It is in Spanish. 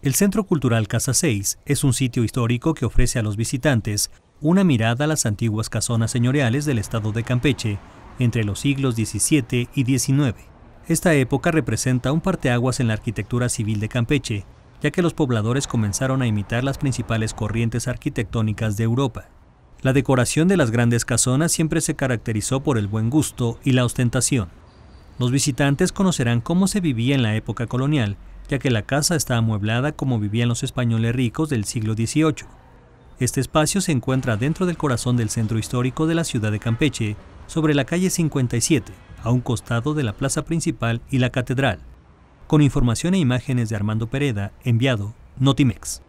El Centro Cultural Casa 6 es un sitio histórico que ofrece a los visitantes una mirada a las antiguas casonas señoriales del estado de Campeche entre los siglos XVII y XIX. Esta época representa un parteaguas en la arquitectura civil de Campeche, ya que los pobladores comenzaron a imitar las principales corrientes arquitectónicas de Europa. La decoración de las grandes casonas siempre se caracterizó por el buen gusto y la ostentación. Los visitantes conocerán cómo se vivía en la época colonial ya que la casa está amueblada como vivían los españoles ricos del siglo XVIII. Este espacio se encuentra dentro del corazón del centro histórico de la ciudad de Campeche, sobre la calle 57, a un costado de la plaza principal y la catedral. Con información e imágenes de Armando Pereda, enviado Notimex.